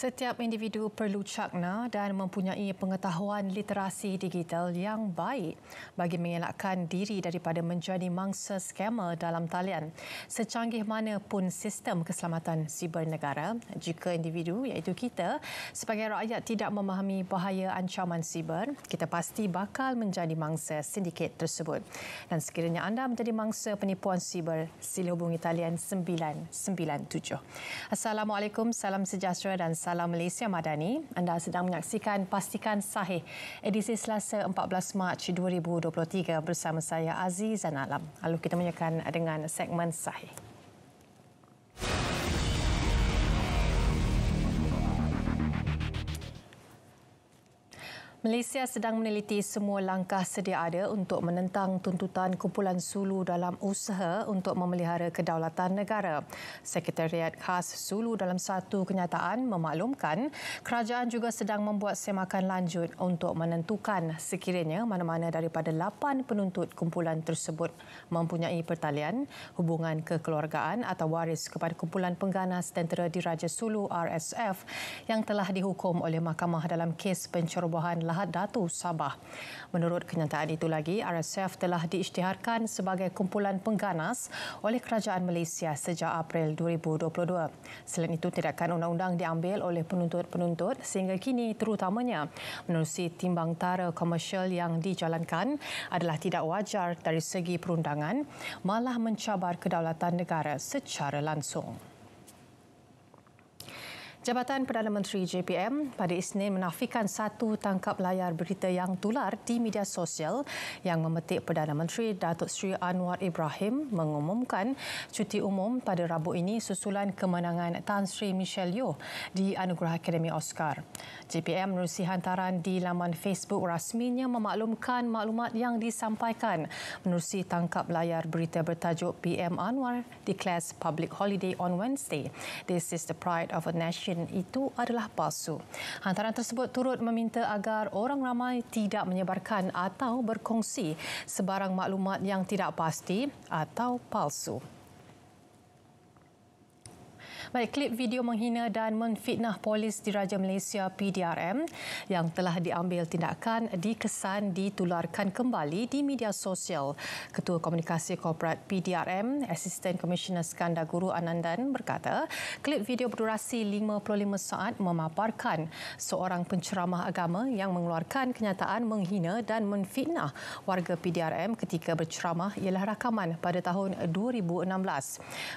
Setiap individu perlu cakna dan mempunyai pengetahuan literasi digital yang baik bagi mengelakkan diri daripada menjadi mangsa scammer dalam talian. Secanggih mana pun sistem keselamatan siber negara, jika individu iaitu kita sebagai rakyat tidak memahami bahaya ancaman siber, kita pasti bakal menjadi mangsa sindiket tersebut. Dan sekiranya anda menjadi mangsa penipuan siber, sila hubungi talian 997. Assalamualaikum, salam sejahtera dan salam Salam Malaysia Madani. Anda sedang menyaksikan Pastikan Sahih edisi Selasa 14 Mac 2023 bersama saya Aziz Zainal Alam. Lalu kita menyekan dengan segmen Sahih. Malaysia sedang meneliti semua langkah sedia ada untuk menentang tuntutan kumpulan Sulu dalam usaha untuk memelihara kedaulatan negara. Sekretariat khas Sulu dalam satu kenyataan memaklumkan kerajaan juga sedang membuat semakan lanjut untuk menentukan sekiranya mana-mana daripada lapan penuntut kumpulan tersebut mempunyai pertalian, hubungan kekeluargaan atau waris kepada kumpulan pengganas tentera diraja Sulu RSF yang telah dihukum oleh mahkamah dalam kes pencerobohan Lahad Datu Sabah. Menurut kenyataan itu lagi, RSF telah diisytiharkan sebagai kumpulan pengganas oleh Kerajaan Malaysia sejak April 2022. Selain itu, tindakan undang-undang diambil oleh penuntut-penuntut sehingga kini terutamanya menerusi timbang tara komersial yang dijalankan adalah tidak wajar dari segi perundangan malah mencabar kedaulatan negara secara langsung. Langsung. Jabatan Perdana Menteri JPM pada Isnin menafikan satu tangkap layar berita yang tular di media sosial yang memetik Perdana Menteri Datuk Seri Anwar Ibrahim mengumumkan cuti umum pada Rabu ini susulan kemenangan Tan Sri Michelle Yeoh di Anugerah Akademi Oscar. JPM menerusi hantaran di laman Facebook rasminya memaklumkan maklumat yang disampaikan menerusi tangkap layar berita bertajuk PM Anwar declares public holiday on Wednesday. This is the pride of a national vaksin itu adalah palsu. Hantaran tersebut turut meminta agar orang ramai tidak menyebarkan atau berkongsi sebarang maklumat yang tidak pasti atau palsu. Baik, klip video menghina dan menfitnah polis diraja Malaysia PDRM yang telah diambil tindakan dikesan ditularkan kembali di media sosial. Ketua Komunikasi Korporat PDRM, Assistant Commissioner Skanda Guru Anandan berkata, klip video berdurasi 55 saat memaparkan seorang penceramah agama yang mengeluarkan kenyataan menghina dan menfitnah warga PDRM ketika berceramah ialah rakaman pada tahun 2016.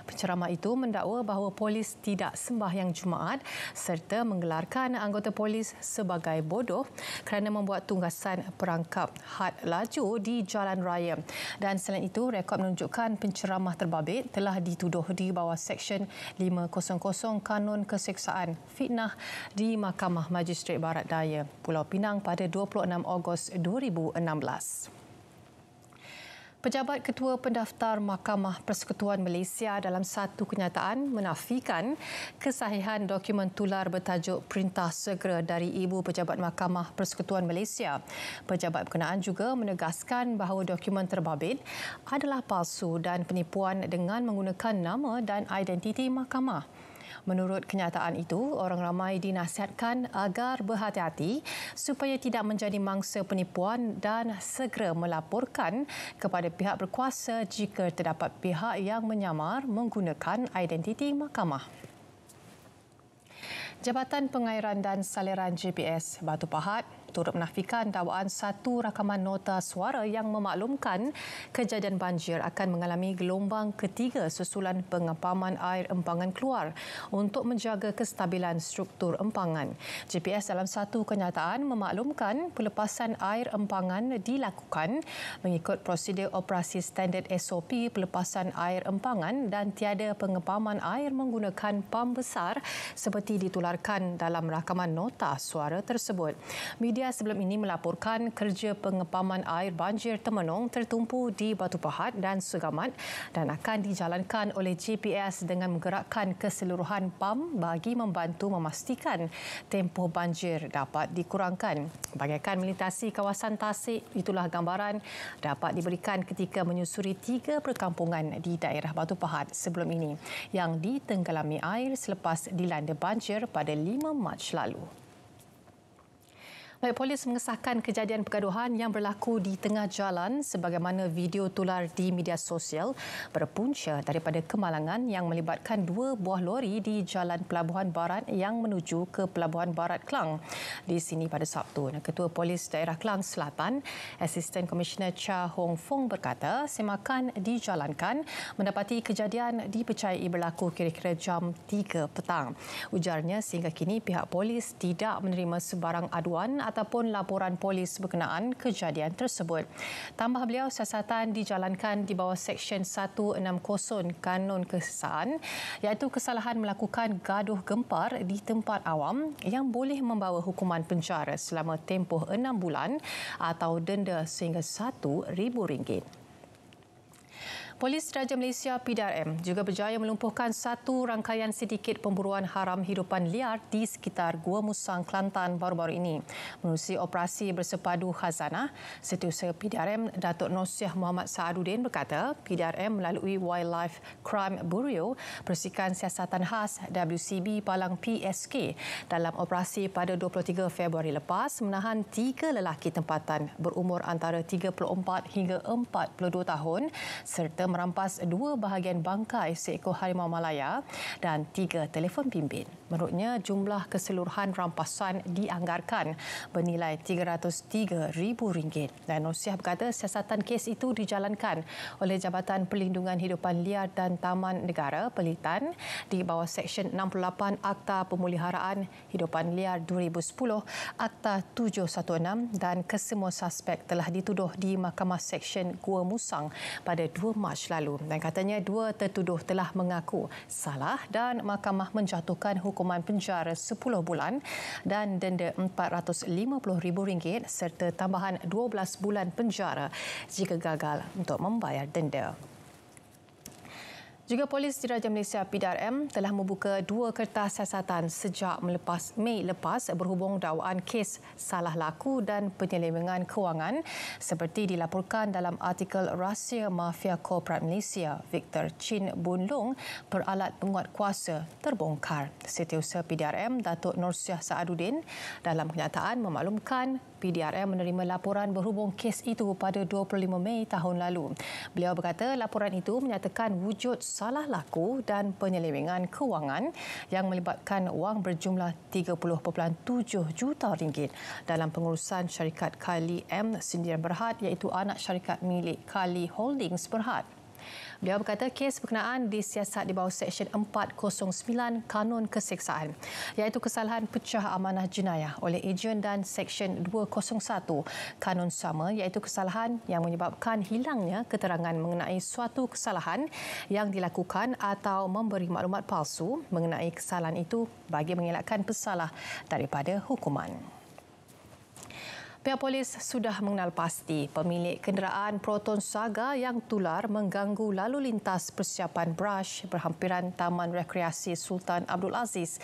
Penceramah itu mendakwa bahawa polis polis tidak sembahyang Jumaat serta menggelarkan anggota polis sebagai bodoh kerana membuat tunggasan perangkap had laju di jalan raya. Dan selain itu, rekod menunjukkan penceramah terbabit telah dituduh di bawah Seksyen 500 Kanun Keseksaan Fitnah di Mahkamah Majistret Barat Daya, Pulau Pinang pada 26 Ogos 2016. Pejabat Ketua Pendaftar Mahkamah Persekutuan Malaysia dalam satu kenyataan menafikan kesahihan dokumen tular bertajuk Perintah Segera dari Ibu Pejabat Mahkamah Persekutuan Malaysia. Pejabat berkenaan juga menegaskan bahawa dokumen terbabit adalah palsu dan penipuan dengan menggunakan nama dan identiti mahkamah. Menurut kenyataan itu, orang ramai dinasihatkan agar berhati-hati supaya tidak menjadi mangsa penipuan dan segera melaporkan kepada pihak berkuasa jika terdapat pihak yang menyamar menggunakan identiti mahkamah. Jabatan Pengairan dan Saliran GPS Batu Pahat turut menafikan dakwaan satu rakaman nota suara yang memaklumkan kejadian banjir akan mengalami gelombang ketiga susulan pengepaman air empangan keluar untuk menjaga kestabilan struktur empangan. GPS dalam satu kenyataan memaklumkan pelepasan air empangan dilakukan mengikut prosedur operasi standard SOP pelepasan air empangan dan tiada pengepaman air menggunakan pam besar seperti ditularkan dalam rakaman nota suara tersebut. Media Suria sebelum ini melaporkan kerja pengepaman air banjir temenung tertumpu di Batu Pahat dan Sugamat dan akan dijalankan oleh GPS dengan menggerakkan keseluruhan PAM bagi membantu memastikan tempoh banjir dapat dikurangkan. Bagaikan melintasi kawasan tasik, itulah gambaran dapat diberikan ketika menyusuri tiga perkampungan di daerah Batu Pahat sebelum ini yang ditenggelami air selepas dilanda banjir pada 5 Mac lalu. Baik, polis mengesahkan kejadian pergaduhan yang berlaku di tengah jalan sebagaimana video tular di media sosial berpunca daripada kemalangan yang melibatkan dua buah lori di Jalan Pelabuhan Barat yang menuju ke Pelabuhan Barat Kelang di sini pada Sabtu. Ketua Polis Daerah Kelang Selatan, Assistant Commissioner Cha Hong Fong berkata semakan dijalankan mendapati kejadian dipercayai berlaku kira-kira jam 3 petang. Ujarnya sehingga kini pihak polis tidak menerima sebarang aduan ataupun laporan polis berkenaan kejadian tersebut. Tambah beliau, siasatan dijalankan di bawah Seksyen 160 Kanun Kesesaan iaitu kesalahan melakukan gaduh gempar di tempat awam yang boleh membawa hukuman penjara selama tempoh enam bulan atau denda sehingga RM1,000. Polis Raja Malaysia PDRM juga berjaya melumpuhkan satu rangkaian sedikit pemburuan haram hidupan liar di sekitar Gua Musang, Kelantan baru-baru ini. Menurut operasi bersepadu khazanah, Setiausaha PDRM Datuk Nosyah Muhammad Saaduddin berkata PDRM melalui Wildlife Crime Bureau bersihkan siasatan khas WCB Palang PSK dalam operasi pada 23 Februari lepas menahan tiga lelaki tempatan berumur antara 34 hingga 42 tahun serta merampas dua bahagian bangkai seekor harimau Malaya dan tiga telefon pimpin. Menurutnya, jumlah keseluruhan rampasan dianggarkan bernilai RM303,000. Dan Nosiah berkata siasatan kes itu dijalankan oleh Jabatan Perlindungan Hidupan Liar dan Taman Negara Pelitan di bawah Seksyen 68 Akta Pemuliharaan Hidupan Liar 2010, Akta 716 dan kesemua suspek telah dituduh di Mahkamah Seksyen Gua Musang pada 2 Mac Mac lalu dan katanya dua tertuduh telah mengaku salah dan mahkamah menjatuhkan hukuman penjara 10 bulan dan denda RM450,000 serta tambahan 12 bulan penjara jika gagal untuk membayar denda. Juga Polis Diraja Malaysia PDRM telah membuka dua kertas siasatan sejak melepas Mei lepas berhubung dakwaan kes salah laku dan penyelewengan kewangan seperti dilaporkan dalam artikel Rahsia Mafia Korporat Malaysia Victor Chin Bun Long peralat penguat kuasa terbongkar. Setiausaha PDRM Datuk Nursyah Saadudin dalam kenyataan memaklumkan PDRM menerima laporan berhubung kes itu pada 25 Mei tahun lalu. Beliau berkata laporan itu menyatakan wujud salah laku dan penyelewengan kewangan yang melibatkan wang berjumlah 30.7 juta ringgit dalam pengurusan syarikat Kali M Sindiran Berhad iaitu anak syarikat milik Kali Holdings Berhad. Beliau berkata kes berkenaan disiasat di bawah Seksyen 409 Kanun Keseksaan iaitu kesalahan pecah amanah jenayah oleh ejen dan Seksyen 201 Kanun Sama iaitu kesalahan yang menyebabkan hilangnya keterangan mengenai suatu kesalahan yang dilakukan atau memberi maklumat palsu mengenai kesalahan itu bagi mengelakkan pesalah daripada hukuman. Pihak polis sudah mengenal pasti pemilik kenderaan Proton Saga yang tular mengganggu lalu lintas persiapan brush berhampiran Taman Rekreasi Sultan Abdul Aziz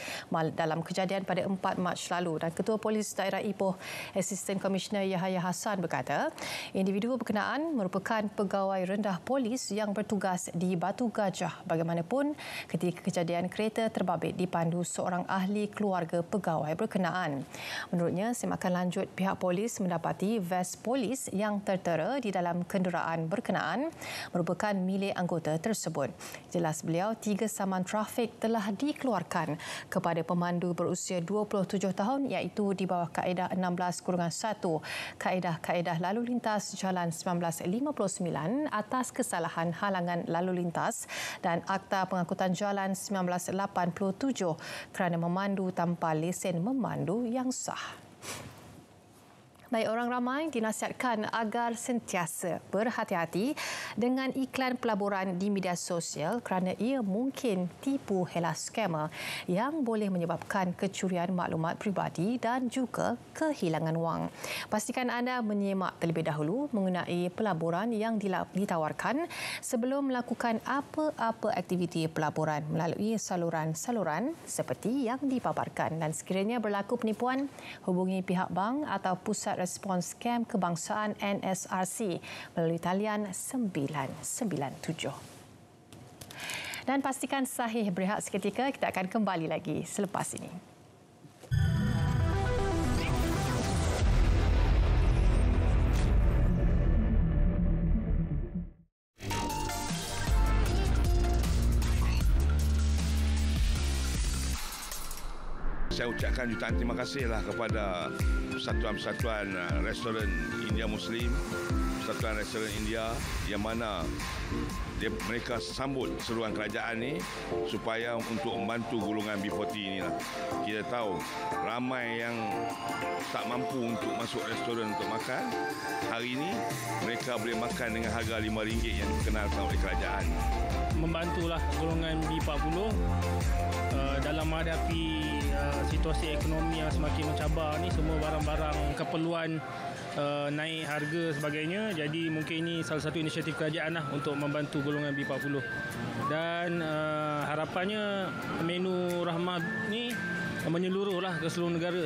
dalam kejadian pada 4 Mac lalu. Dan Ketua Polis Daerah Ipoh, Assistant Commissioner Yahya Hassan berkata, individu berkenaan merupakan pegawai rendah polis yang bertugas di Batu Gajah. Bagaimanapun, ketika kejadian kereta terbabit dipandu seorang ahli keluarga pegawai berkenaan. Menurutnya, semakan lanjut pihak polis polis mendapati vest polis yang tertera di dalam kenderaan berkenaan merupakan milik anggota tersebut. Jelas beliau, tiga saman trafik telah dikeluarkan kepada pemandu berusia 27 tahun iaitu di bawah kaedah 16-1 Kaedah-Kaedah Lalu Lintas Jalan 1959 atas kesalahan halangan lalu lintas dan Akta Pengangkutan Jalan 1987 kerana memandu tanpa lesen memandu yang sah. Baik orang ramai dinasihatkan agar sentiasa berhati-hati dengan iklan pelaburan di media sosial kerana ia mungkin tipu helas skamer yang boleh menyebabkan kecurian maklumat peribadi dan juga kehilangan wang. Pastikan anda menyemak terlebih dahulu mengenai pelaburan yang ditawarkan sebelum melakukan apa-apa aktiviti pelaburan melalui saluran-saluran seperti yang dipaparkan dan sekiranya berlaku penipuan hubungi pihak bank atau pusat Respons Skam Kebangsaan NSRC melalui talian 997. Dan pastikan sahih berehat seketika, kita akan kembali lagi selepas ini. saya ucapkan jutaan terima kasihlah kepada satuan-satuan uh, restoran India Muslim Persatuan Restoran India yang mana dia, mereka sambut seruan kerajaan ini supaya untuk membantu golongan B40 inilah. Kita tahu ramai yang tak mampu untuk masuk restoran untuk makan. Hari ini mereka boleh makan dengan harga RM5 yang dikenalkan oleh kerajaan. Membantulah golongan B40 uh, eh, dalam menghadapi uh, situasi ekonomi yang semakin mencabar ini. semua barang-barang keperluan uh, naik harga sebagainya jadi mungkin ini salah satu inisiatif kerajaan lah untuk membantu golongan B40 dan uh, harapannya menu rahmat ini menyeluruh lah ke seluruh negara.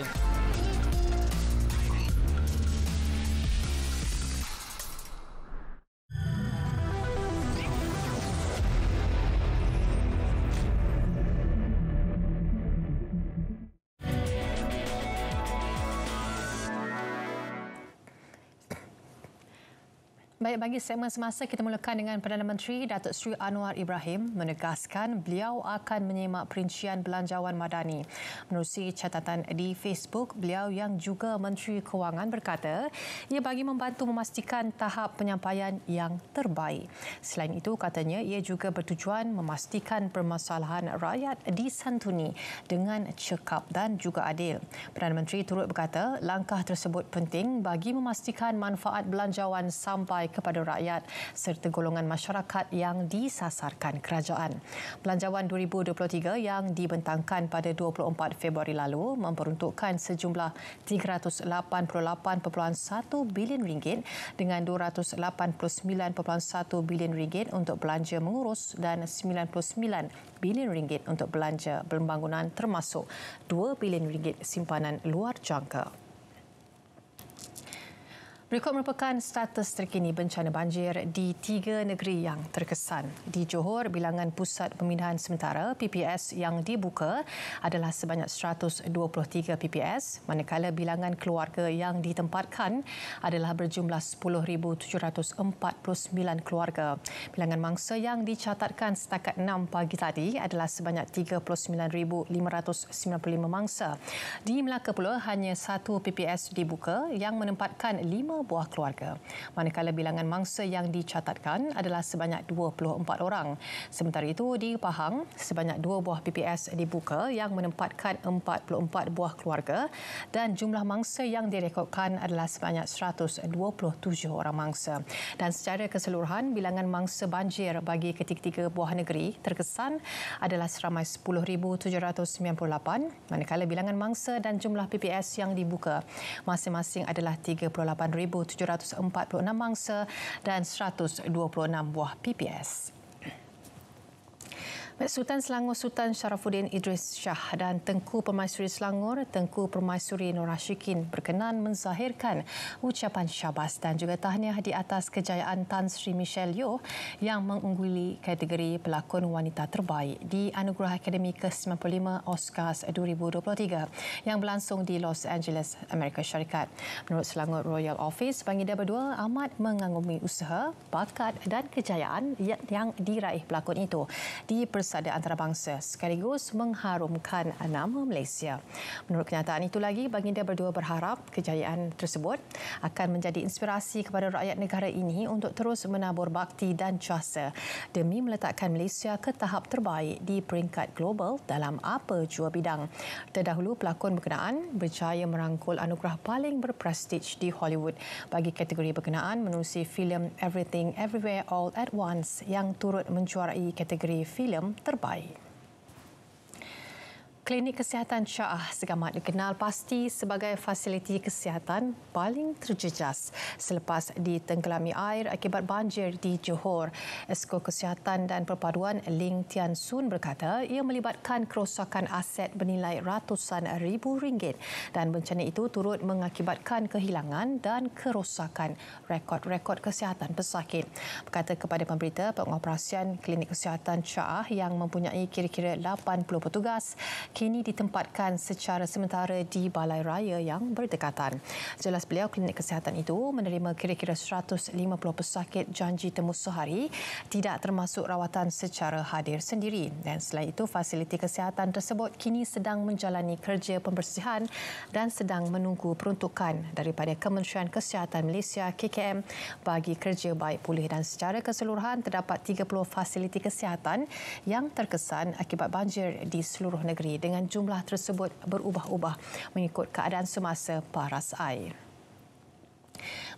Baik, bagi segmen semasa kita mulakan dengan Perdana Menteri Datuk Seri Anwar Ibrahim menegaskan beliau akan menyemak perincian belanjawan madani. Menerusi catatan di Facebook, beliau yang juga Menteri Kewangan berkata ia bagi membantu memastikan tahap penyampaian yang terbaik. Selain itu, katanya ia juga bertujuan memastikan permasalahan rakyat disantuni dengan cekap dan juga adil. Perdana Menteri turut berkata langkah tersebut penting bagi memastikan manfaat belanjawan sampai kepada rakyat serta golongan masyarakat yang disasarkan kerajaan. Belanjawan 2023 yang dibentangkan pada 24 Februari lalu memperuntukkan sejumlah 388.1 bilion ringgit dengan 289.1 bilion ringgit untuk belanja mengurus dan 99 bilion ringgit untuk belanja pembangunan termasuk 2 bilion ringgit simpanan luar jangka. Berikut merupakan status terkini bencana banjir di tiga negeri yang terkesan. Di Johor, bilangan pusat pemindahan sementara PPS yang dibuka adalah sebanyak 123 PPS, manakala bilangan keluarga yang ditempatkan adalah berjumlah 10,749 keluarga. Bilangan mangsa yang dicatatkan setakat 6 pagi tadi adalah sebanyak 39,595 mangsa. Di Melaka pula, hanya satu PPS dibuka yang menempatkan 5 buah keluarga. Manakala bilangan mangsa yang dicatatkan adalah sebanyak 24 orang. Sementara itu di Pahang, sebanyak dua buah PPS dibuka yang menempatkan 44 buah keluarga dan jumlah mangsa yang direkodkan adalah sebanyak 127 orang mangsa. Dan secara keseluruhan, bilangan mangsa banjir bagi ketiga-tiga buah negeri terkesan adalah seramai 10,798 manakala bilangan mangsa dan jumlah PPS yang dibuka masing-masing adalah 38,000 1,746 mangsa dan 126 buah PPS. Sultan Selangor Sultan Sharafuddin Idris Shah dan Tengku Permaisuri Selangor Tengku Permaisuri Nur Ashikin berkenan menzahirkan ucapan syabas dan juga tahniah di atas kejayaan Tan Sri Michelle Yeoh yang mengungguli kategori pelakon wanita terbaik di Anugerah Akademi ke-95 Oscars 2023 yang berlangsung di Los Angeles, Amerika Syarikat. Menurut Selangor Royal Office, panggilan berdua amat mengagumi usaha, bakat dan kejayaan yang diraih pelakon itu. Di pers- bersada antarabangsa sekaligus mengharumkan nama Malaysia. Menurut kenyataan itu lagi, baginda berdua berharap kejayaan tersebut akan menjadi inspirasi kepada rakyat negara ini untuk terus menabur bakti dan jasa demi meletakkan Malaysia ke tahap terbaik di peringkat global dalam apa jua bidang. Terdahulu, pelakon berkenaan berjaya merangkul anugerah paling berprestij di Hollywood bagi kategori berkenaan menerusi filem Everything Everywhere All at Once yang turut menjuarai kategori filem terbaik. Klinik Kesihatan Syah Segamat dikenal pasti sebagai fasiliti kesihatan paling terjejas selepas ditenggelami air akibat banjir di Johor. Esko Kesihatan dan Perpaduan Ling Tian Sun berkata ia melibatkan kerosakan aset bernilai ratusan ribu ringgit dan bencana itu turut mengakibatkan kehilangan dan kerosakan rekod-rekod kesihatan pesakit. Berkata kepada pemberita pengoperasian Klinik Kesihatan Syah yang mempunyai kira-kira 80 petugas, kini ditempatkan secara sementara di Balai Raya yang berdekatan. Jelas beliau, klinik kesihatan itu menerima kira-kira 150 pesakit janji temu sehari tidak termasuk rawatan secara hadir sendiri. Dan selain itu, fasiliti kesihatan tersebut kini sedang menjalani kerja pembersihan dan sedang menunggu peruntukan daripada Kementerian Kesihatan Malaysia KKM bagi kerja baik pulih dan secara keseluruhan terdapat 30 fasiliti kesihatan yang terkesan akibat banjir di seluruh negeri dengan jumlah tersebut berubah-ubah mengikut keadaan semasa paras air.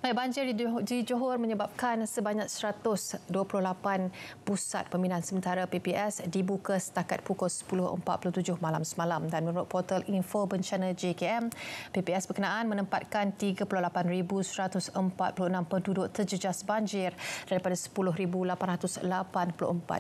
Baik, banjir di Johor menyebabkan sebanyak 128 pusat pembinaan sementara PPS dibuka setakat pukul 10.47 malam semalam. Dan menurut portal info bencana JKM, PPS berkenaan menempatkan 38,146 penduduk terjejas banjir daripada 10,884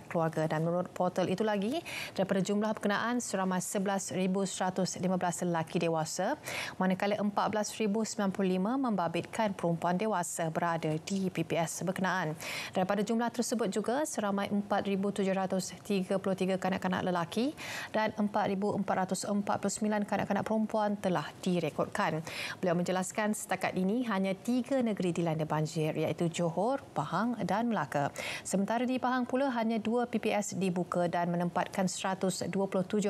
keluarga. Dan menurut portal itu lagi, daripada jumlah berkenaan seramai 11,115 lelaki dewasa, manakala 14,095 membabitkan perempuan dewasa berada di PPS berkenaan. Daripada jumlah tersebut juga seramai 4,733 kanak-kanak lelaki dan 4,449 kanak-kanak perempuan telah direkodkan. Beliau menjelaskan setakat ini hanya tiga negeri dilanda banjir iaitu Johor, Pahang dan Melaka. Sementara di Pahang pula hanya dua PPS dibuka dan menempatkan 127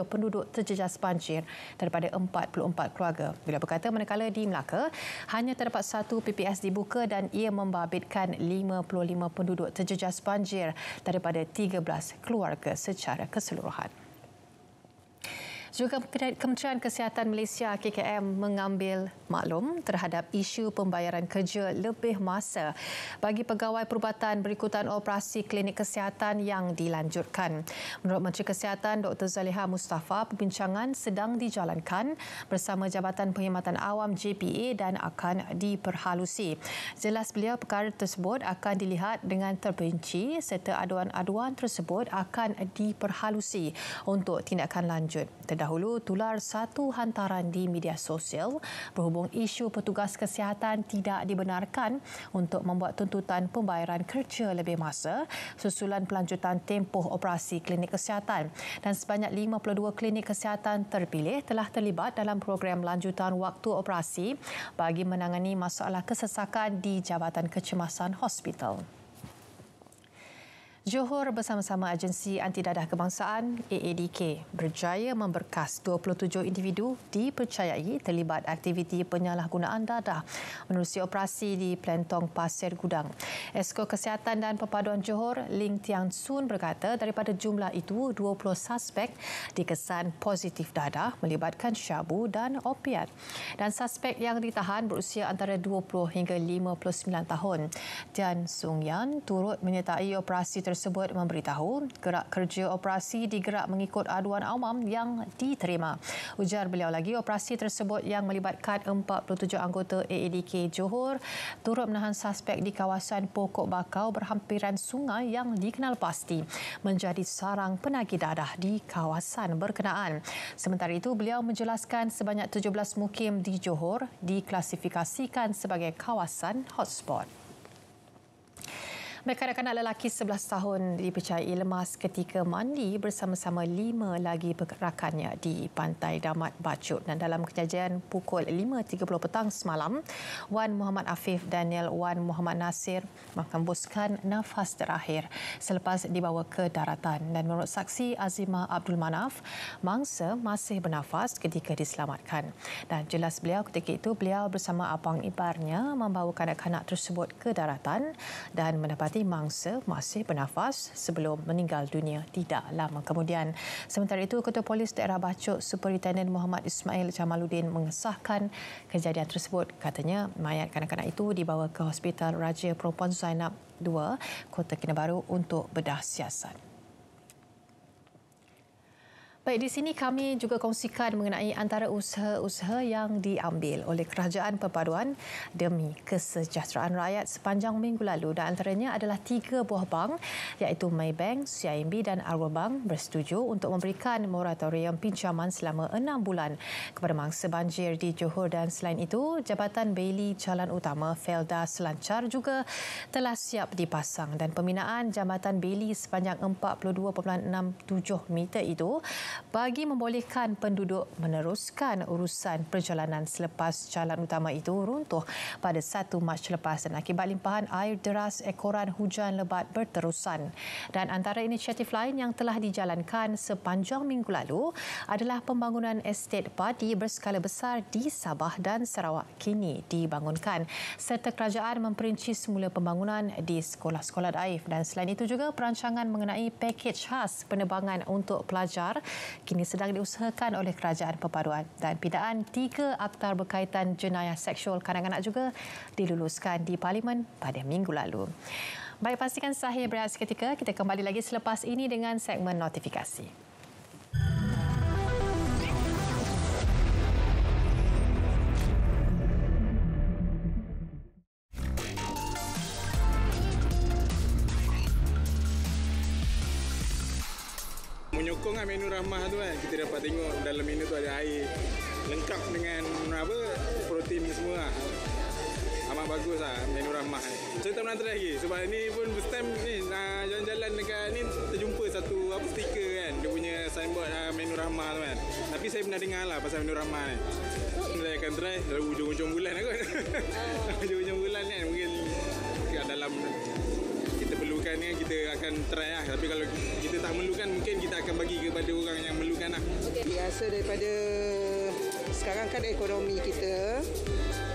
penduduk terjejas banjir daripada 44 keluarga. Beliau berkata manakala di Melaka hanya terdapat satu PPS dibuka dan ia membabitkan 55 penduduk terjejas banjir daripada 13 keluarga secara keseluruhan. Juga Kementerian Kesihatan Malaysia KKM mengambil maklum terhadap isu pembayaran kerja lebih masa bagi pegawai perubatan berikutan operasi klinik kesihatan yang dilanjutkan. Menurut Menteri Kesihatan Dr. Zaliha Mustafa, perbincangan sedang dijalankan bersama Jabatan Penghematan Awam JPA dan akan diperhalusi. Jelas beliau perkara tersebut akan dilihat dengan terperinci serta aduan-aduan tersebut akan diperhalusi untuk tindakan lanjut. Terdapat dahulu tular satu hantaran di media sosial berhubung isu petugas kesihatan tidak dibenarkan untuk membuat tuntutan pembayaran kerja lebih masa susulan pelanjutan tempoh operasi klinik kesihatan dan sebanyak 52 klinik kesihatan terpilih telah terlibat dalam program lanjutan waktu operasi bagi menangani masalah kesesakan di Jabatan Kecemasan Hospital. Johor bersama-sama agensi anti dadah kebangsaan AADK berjaya memberkas 27 individu dipercayai terlibat aktiviti penyalahgunaan dadah menerusi operasi di Pelentong Pasir Gudang. Esko Kesihatan dan Perpaduan Johor Ling Tiang Sun berkata daripada jumlah itu 20 suspek dikesan positif dadah melibatkan syabu dan opiat dan suspek yang ditahan berusia antara 20 hingga 59 tahun. Tian Sung Yan turut menyertai operasi tersebut tersebut memberitahu gerak kerja operasi digerak mengikut aduan awam yang diterima. Ujar beliau lagi operasi tersebut yang melibatkan 47 anggota AADK Johor turut menahan suspek di kawasan pokok bakau berhampiran sungai yang dikenal pasti menjadi sarang penagih dadah di kawasan berkenaan. Sementara itu beliau menjelaskan sebanyak 17 mukim di Johor diklasifikasikan sebagai kawasan hotspot. Mereka kanak-kanak lelaki 11 tahun dipercayai lemas ketika mandi bersama-sama lima lagi rakannya di Pantai Damat Bacut. Dan dalam kejadian pukul 5.30 petang semalam, Wan Muhammad Afif Daniel Wan Muhammad Nasir menghembuskan nafas terakhir selepas dibawa ke daratan. Dan menurut saksi Azima Abdul Manaf, mangsa masih bernafas ketika diselamatkan. Dan jelas beliau ketika itu, beliau bersama abang ibarnya membawa kanak-kanak tersebut ke daratan dan mendapat menikmati mangsa masih bernafas sebelum meninggal dunia tidak lama kemudian. Sementara itu, Ketua Polis Daerah Bacok Superintendent Muhammad Ismail Jamaluddin mengesahkan kejadian tersebut. Katanya, mayat kanak-kanak itu dibawa ke Hospital Raja Perempuan Zainab II, Kota Kinabaru untuk bedah siasat. Baik, di sini kami juga kongsikan mengenai antara usaha-usaha yang diambil oleh Kerajaan Perpaduan demi kesejahteraan rakyat sepanjang minggu lalu. Dan antaranya adalah tiga buah bank iaitu Maybank, CIMB dan Arwa Bank bersetuju untuk memberikan moratorium pinjaman selama enam bulan kepada mangsa banjir di Johor. Dan selain itu, Jabatan Bailey Jalan Utama Felda Selancar juga telah siap dipasang. Dan pembinaan Jabatan Bailey sepanjang 42.67 meter itu bagi membolehkan penduduk meneruskan urusan perjalanan selepas jalan utama itu runtuh pada 1 Mac lepas dan akibat limpahan air deras ekoran hujan lebat berterusan. Dan antara inisiatif lain yang telah dijalankan sepanjang minggu lalu adalah pembangunan estet padi berskala besar di Sabah dan Sarawak kini dibangunkan serta kerajaan memperinci semula pembangunan di sekolah-sekolah daif dan selain itu juga perancangan mengenai pakej khas penerbangan untuk pelajar kini sedang diusahakan oleh kerajaan perpaduan dan Pindaan tiga akta berkaitan jenayah seksual kanak-kanak juga diluluskan di parlimen pada minggu lalu. Baik pastikan sahih berehat ketika kita kembali lagi selepas ini dengan segmen notifikasi. menyokong lah menu ramah tu kan kita dapat tengok dalam menu tu ada air lengkap dengan apa protein ni semua lah amat bagus lah menu ramah ni so kita menantar lagi sebab ni pun first time ni nak jalan-jalan dekat ni terjumpa satu apa stiker kan dia punya signboard lah, menu ramah tu kan tapi saya pernah dengar lah pasal menu ramah ni saya akan try dalam hujung-hujung bulan aku lah oh. hujung-hujung bulan kan mungkin dalam kan kita akan try lah tapi kalau kita tak memerlukan mungkin kita akan bagi kepada orang yang memerlukan lah okay. biasa daripada sekarang kan ekonomi kita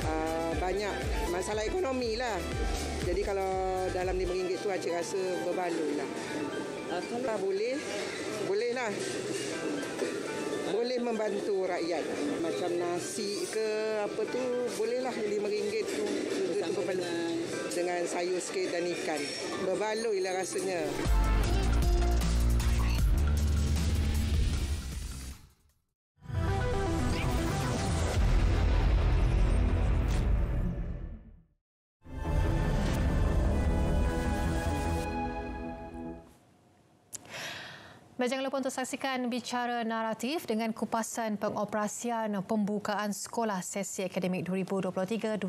ah, banyak masalah ekonomi lah jadi kalau dalam RM5 tu Acik rasa berbaloi lah Alhamdulillah ah, boleh Boleh lah Boleh membantu rakyat Macam nasi ke apa tu bolehlah lah RM5 tu Tak berbaloi dengan sayur sikit dan ikan. Berbaloi lah rasanya. Dan jangan lupa untuk saksikan bicara naratif dengan kupasan pengoperasian pembukaan sekolah sesi akademik 2023-2024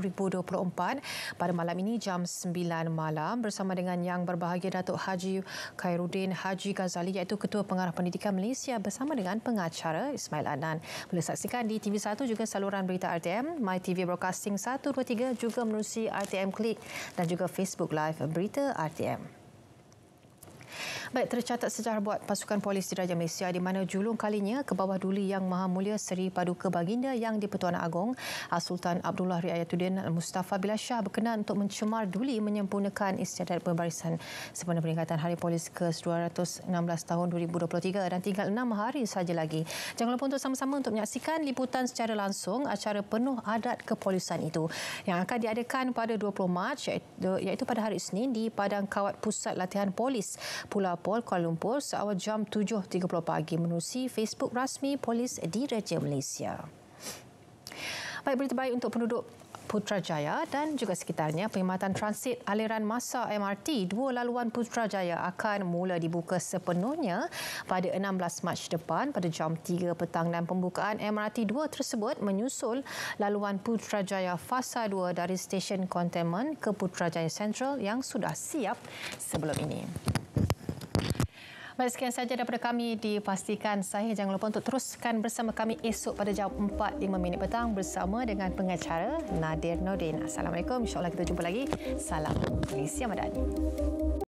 pada malam ini jam 9 malam bersama dengan yang berbahagia Datuk Haji Khairuddin Haji Ghazali iaitu Ketua Pengarah Pendidikan Malaysia bersama dengan pengacara Ismail Adnan. Boleh saksikan di TV1 juga saluran berita RTM, MyTV Broadcasting 123 juga menerusi RTM Click dan juga Facebook Live Berita RTM. Baik, tercatat secara buat pasukan polis di Raja Malaysia di mana julung kalinya ke bawah duli Yang Maha Mulia Seri Paduka Baginda Yang di-Pertuan Agong Sultan Abdullah Riayatuddin Mustafa Bila Shah berkenan untuk mencemar duli menyempurnakan istiadat pembarisan sempena peringatan Hari Polis ke-216 tahun 2023 dan tinggal enam hari saja lagi. Jangan lupa untuk sama-sama untuk menyaksikan liputan secara langsung acara penuh adat kepolisan itu yang akan diadakan pada 20 Mac iaitu pada hari Isnin di Padang Kawat Pusat Latihan Polis Pulau Pol, Kuala Lumpur seawal jam 7.30 pagi menerusi Facebook rasmi polis di Raja Malaysia. Baik, berita baik untuk penduduk Putrajaya dan juga sekitarnya perkhidmatan transit aliran masa MRT dua laluan Putrajaya akan mula dibuka sepenuhnya pada 16 Mac depan pada jam 3 petang dan pembukaan MRT 2 tersebut menyusul laluan Putrajaya fasa 2 dari stesen containment ke Putrajaya Central yang sudah siap sebelum ini. Baik, sekian sahaja daripada kami dipastikan. Saya jangan lupa untuk teruskan bersama kami esok pada jam 4.5 minit petang bersama dengan pengacara Nadir Nordin. Assalamualaikum. InsyaAllah kita jumpa lagi. Salam Malaysia Madani.